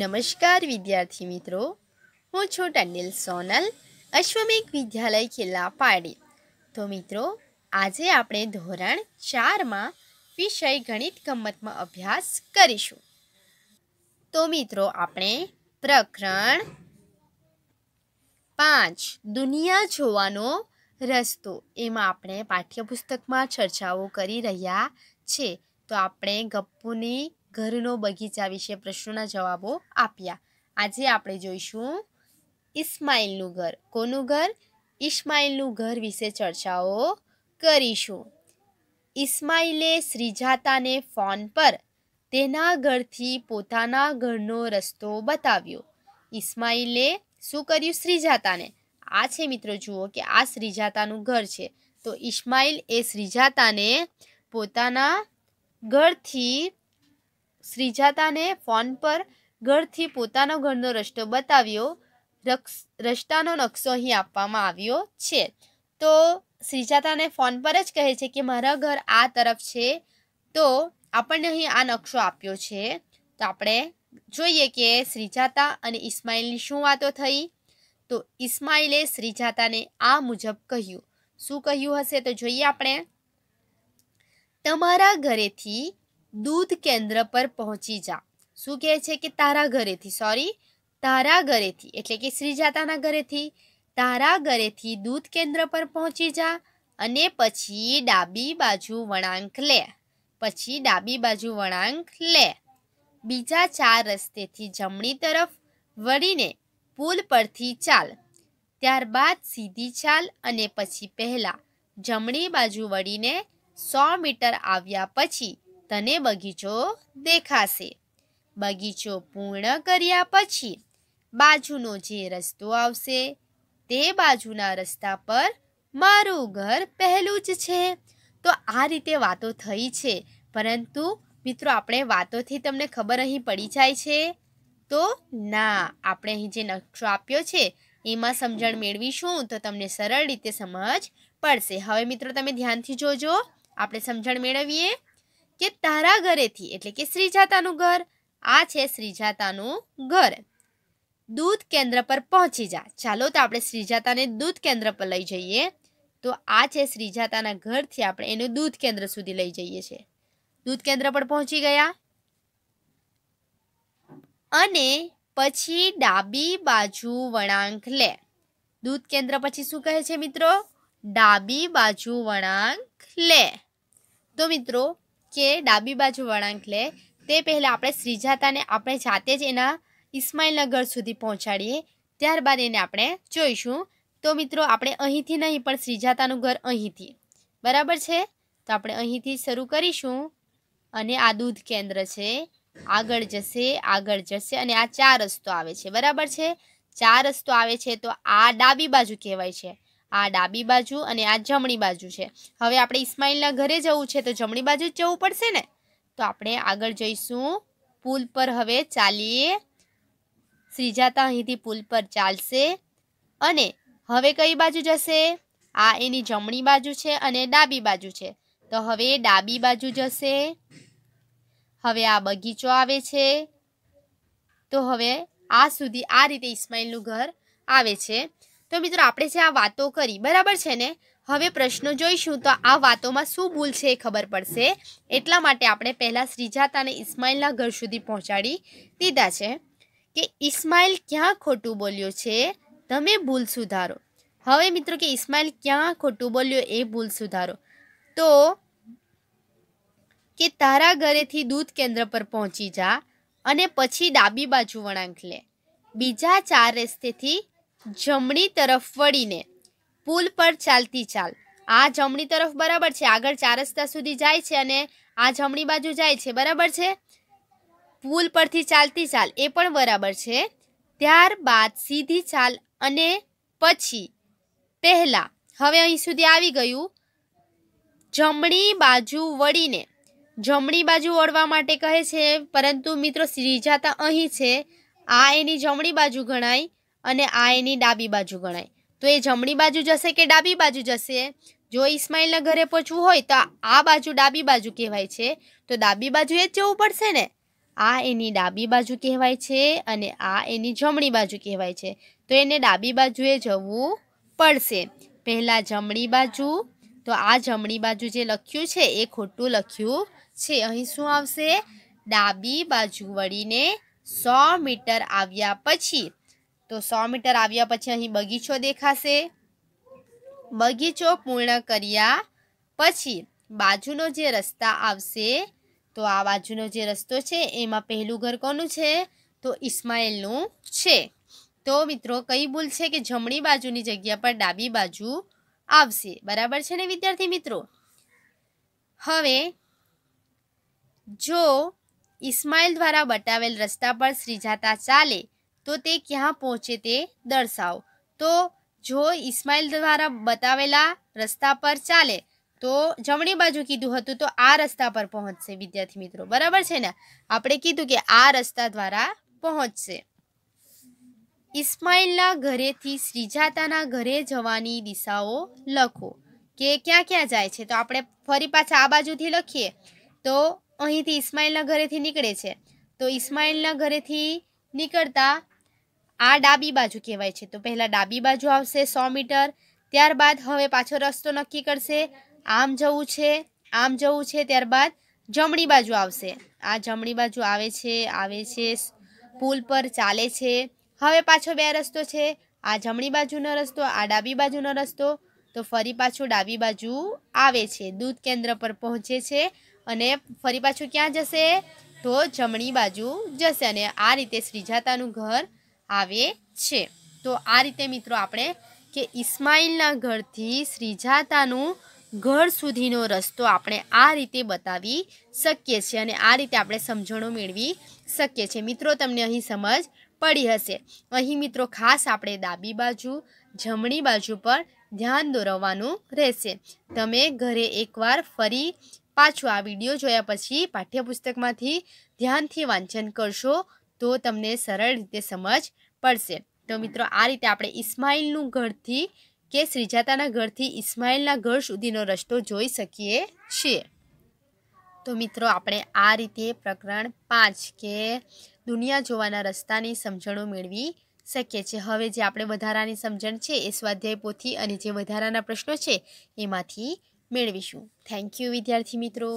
નમસ્કાર વિદ્યાર્થી મિત્રો હું છું ટંડિલ સોનલ અશ્વમિક વિદ્યાલય કિલ્લા પાડી તો મિત્રો આજે આપણે ધોરણ ચારમાં વિષય ગણિત ગમતમાં અભ્યાસ કરીશું તો મિત્રો આપણે પ્રકરણ પાંચ દુનિયા જોવાનો રસ્તો એમાં આપણે પાઠ્યપુસ્તકમાં ચર્ચાઓ કરી રહ્યા છે તો આપણે ગપ્પુની ઘરનો બગીચા વિશે પ્રશ્નોના જવાબો આપ્યા આજે આપણે જોઈશું ઇસ્માઇલનું ઘર કોનું ઘર ઇસ્માઇલનું ઘર વિશે ચર્ચાઓ કરીશું ઇસ્માઇલે શ્રીજાતાને ફોન પર તેના ઘરથી પોતાના ઘરનો રસ્તો બતાવ્યો ઇસ્માઇલે શું કર્યું શ્રીજાતાને આ છે મિત્રો જુઓ કે આ શ્રીજાતાનું ઘર છે તો ઇસ્માઇલ એ શ્રીજાતાને પોતાના ઘરથી શ્રીજાતાને ફોન પર ઘરથી પોતાનો ઘરનો રસ્તો બતાવ્યો રસ્તાનો નકશો અહીં આપવામાં આવ્યો છે તો શ્રીજાતાને ફોન પર જ કહે છે કે મારા ઘર આ તરફ છે તો આપણને અહીં આ નકશો આપ્યો છે તો આપણે જોઈએ કે શ્રીજાતા અને ઇસ્માઇલની શું વાતો થઈ તો ઇસ્માઇલે શ્રીજાતાને આ મુજબ કહ્યું શું કહ્યું હશે તો જોઈએ આપણે તમારા ઘરેથી દૂધ કેન્દ્ર પર પહોંચી જા શું કહે છે કે તારા ઘરેથી સોરી તારા ઘરેથી એટલે કે શ્રીજાતાના ઘરેથી તારા ઘરેથી દૂધ કેન્દ્ર પર પહોંચી જા અને પછી ડાબી બાજુ વળાંક લે પછી ડાબી બાજુ વળાંક લે બીજા ચાર રસ્તેથી જમણી તરફ વળીને પુલ પરથી ચાલ ત્યારબાદ સીધી ચાલ અને પછી પહેલાં જમણી બાજુ વળીને સો મીટર આવ્યા પછી તને બગીચો દેખાશે બગીચો પૂર્ણ કર્યા પછી બાજુનો જે રસ્તો આવશે તે બાજુના રસ્તા પર મારું ઘર પહેલું જ છે તો આ રીતે વાતો થઈ છે પરંતુ મિત્રો આપણે વાતોથી તમને ખબર અહીં પડી જાય છે તો ના આપણે અહીં જે નકશો આપ્યો છે એમાં સમજણ મેળવીશું તો તમને સરળ રીતે સમજ પડશે હવે મિત્રો તમે ધ્યાનથી જોજો આપણે સમજણ મેળવીએ કે તારા ઘરેથી એટલે કે શ્રીજાતાનું ઘર આ છે શ્રીજાતાનું ઘર દૂધ કેન્દ્ર પર પહોંચી જા ચાલો તો આપણે શ્રીજાતાને દૂધ કેન્દ્ર પર લઈ જઈએ તો આ છે શ્રીજાતાના ઘરથી આપણે એનું દૂધ કેન્દ્ર સુધી લઈ જઈએ છીએ દૂધ કેન્દ્ર પર પહોંચી ગયા અને પછી ડાબી બાજુ વળાંક લે દૂધ કેન્દ્ર પછી શું કહે છે મિત્રો ડાબી બાજુ વળાંક લે તો મિત્રો કે ડાબી બાજુ વળાંક લે તે પહેલાં આપણે શ્રીજાતાને આપણે જાતે જ એના ઇસ્માઇલનગર સુધી પહોંચાડીએ ત્યારબાદ એને આપણે જોઈશું તો મિત્રો આપણે અહીંથી નહીં પણ શ્રીજાતાનું ઘર અહીંથી બરાબર છે તો આપણે અહીંથી શરૂ કરીશું અને આ દૂધ કેન્દ્ર છે આગળ જશે આગળ જશે અને આ ચાર રસ્તો આવે છે બરાબર છે ચાર રસ્તો આવે છે તો આ ડાબી બાજુ કહેવાય છે આ ડાબી બાજુ અને આ જમણી બાજુ છે હવે આપણે ઇસ્માઇલના ઘરે જવું છે તો જમણી બાજુ જ જવું પડશે ને તો આપણે આગળ જઈશું પુલ પર હવે ચાલીએ શ્રીજાતા અહીંથી પુલ પર ચાલશે અને હવે કઈ બાજુ જશે આ એની જમણી બાજુ છે અને ડાબી બાજુ છે તો હવે ડાબી બાજુ જશે હવે આ બગીચો આવે છે તો હવે આ સુધી આ રીતે ઇસ્માઇલનું ઘર આવે છે તો મિત્રો આપણે જે આ વાતો કરી બરાબર છે ને હવે પ્રશ્નો જોઈશું તો આ વાતોમાં શું ભૂલ છે એ ખબર પડશે એટલા માટે આપણે પહેલાં શ્રીજાતાને અને ઇસ્માઇલના ઘર સુધી પહોંચાડી દીધા છે કે ઇસ્માઇલ ક્યાં ખોટું બોલ્યો છે તમે ભૂલ સુધારો હવે મિત્રો કે ઇસ્માઇલ ક્યાં ખોટું બોલ્યો એ ભૂલ સુધારો તો કે તારા ઘરેથી દૂધ કેન્દ્ર પર પહોંચી જા અને પછી ડાબી બાજુ વળાંક લે બીજા ચાર રસ્તેથી જમણી તરફ વળીને પુલ પર ચાલતી ચાલ આ જમણી તરફ બરાબર છે આગળ ચાર રસ્તા સુધી જાય છે અને આ જમણી બાજુ જાય છે બરાબર છે પુલ પરથી ચાલતી ચાલ એ પણ બરાબર છે ત્યારબાદ સીધી ચાલ અને પછી પહેલાં હવે અહીં સુધી આવી ગયું જમણી બાજુ વળીને જમણી બાજુ વળવા માટે કહે છે પરંતુ મિત્રો જાતા અહીં છે આ એની જમણી બાજુ ગણાય અને આ એની ડાબી બાજુ ગણાય તો એ જમણી બાજુ જશે કે ડાબી બાજુ જશે જો ઇસ્માઇલના ઘરે પહોંચવું હોય તો આ બાજુ ડાબી બાજુ કહેવાય છે તો ડાબી બાજુ એ જ જવું પડશે ને આ એની ડાબી બાજુ કહેવાય છે અને આ એની જમણી બાજુ કહેવાય છે તો એને ડાબી બાજુએ જવું પડશે પહેલાં જમણી બાજુ તો આ જમણી બાજુ જે લખ્યું છે એ ખોટું લખ્યું છે અહીં શું આવશે ડાબી બાજુ વળીને સો મીટર આવ્યા પછી તો સો મીટર આવ્યા પછી અહીં બગીચો દેખાશે બગીચો પૂર્ણ કર્યા પછી બાજુનો જે રસ્તા આવશે તો આ બાજુનો જે રસ્તો છે એમાં પહેલું ઘર કોનું છે તો ઇસ્માઇલનું છે તો મિત્રો કઈ ભૂલ છે કે જમણી બાજુની જગ્યા પર ડાબી બાજુ આવશે બરાબર છે ને વિદ્યાર્થી મિત્રો હવે જો ઇસ્માઇલ દ્વારા બતાવેલ રસ્તા પર શ્રીજાતા ચાલે તો તે ક્યાં પહોંચે તે દર્શાવો તો જો ઇસ્માઇલ દ્વારા બતાવેલા રસ્તા પર ચાલે તો જમણી બાજુ કીધું હતું તો આ રસ્તા પર પહોંચશે વિદ્યાર્થી મિત્રો બરાબર છે ને આપણે કીધું કે આ રસ્તા દ્વારા પહોંચશે ઇસ્માઇલના ઘરેથી શ્રીજાતાના ઘરે જવાની દિશાઓ લખો કે ક્યાં ક્યાં જાય છે તો આપણે ફરી પાછા આ બાજુથી લખીએ તો અહીંથી ઇસ્માઇલના ઘરેથી નીકળે છે તો ઇસ્માઇલના ઘરેથી નીકળતા આ ડાબી બાજુ કહેવાય છે તો પહેલાં ડાબી બાજુ આવશે સો મીટર ત્યારબાદ હવે પાછો રસ્તો નક્કી કરશે આમ જવું છે આમ જવું છે ત્યારબાદ જમણી બાજુ આવશે આ જમણી બાજુ આવે છે આવે છે પુલ પર ચાલે છે હવે પાછો બે રસ્તો છે આ જમણી બાજુનો રસ્તો આ ડાબી બાજુનો રસ્તો તો ફરી પાછું ડાબી બાજુ આવે છે દૂધ કેન્દ્ર પર પહોંચે છે અને ફરી પાછું ક્યાં જશે તો જમણી બાજુ જશે અને આ રીતે શ્રીજાતાનું ઘર આવે છે તો આ રીતે મિત્રો આપણે કે ઇસ્માઇલના ઘરથી શ્રીજાતાનું ઘર સુધીનો રસ્તો આપણે આ રીતે બતાવી શકીએ છીએ અને આ રીતે આપણે સમજણો મેળવી શકીએ છીએ મિત્રો તમને અહીં સમજ પડી હશે અહીં મિત્રો ખાસ આપણે ડાબી બાજુ જમણી બાજુ પર ધ્યાન દોરવવાનું રહેશે તમે ઘરે એકવાર ફરી પાછું આ વિડીયો જોયા પછી પાઠ્યપુસ્તકમાંથી ધ્યાનથી વાંચન કરશો તો તમને સરળ રીતે સમજ પડશે તો મિત્રો આ રીતે આપણે ઇસ્માઇલનું ઘરથી કે શ્રીજાતાના ઘરથી ઇસ્માઇલના ઘર સુધીનો રસ્તો જોઈ શકીએ છીએ તો મિત્રો આપણે આ રીતે પ્રકરણ પાંચ કે દુનિયા જોવાના રસ્તાની સમજણો મેળવી શકીએ છીએ હવે જે આપણે વધારાની સમજણ છે એ સ્વાધ્યાય પોથી અને જે વધારાના પ્રશ્નો છે એમાંથી મેળવીશું થેન્ક યુ વિદ્યાર્થી મિત્રો